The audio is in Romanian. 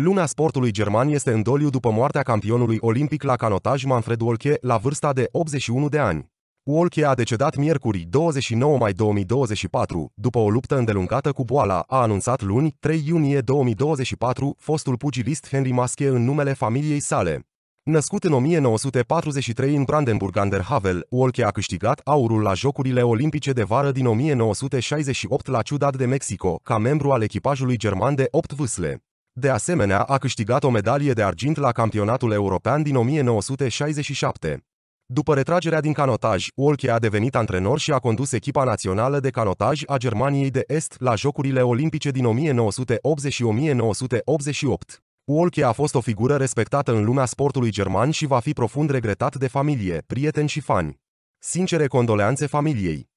Lumea sportului german este în doliu după moartea campionului olimpic la canotaj Manfred Wolke la vârsta de 81 de ani. Wolke a decedat miercuri 29 mai 2024, după o luptă îndelungată cu boala, a anunțat luni 3 iunie 2024 fostul pugilist Henry Maske în numele familiei sale. Născut în 1943 în Brandenburg an der Havel, Wolke a câștigat aurul la Jocurile Olimpice de vară din 1968 la Ciudad de Mexico, ca membru al echipajului german de 8 vâsle. De asemenea, a câștigat o medalie de argint la campionatul european din 1967. După retragerea din canotaj, Wolke a devenit antrenor și a condus echipa națională de canotaj a Germaniei de Est la Jocurile Olimpice din 1980 și 1988. Wolke a fost o figură respectată în lumea sportului german și va fi profund regretat de familie, prieteni și fani. Sincere condoleanțe familiei!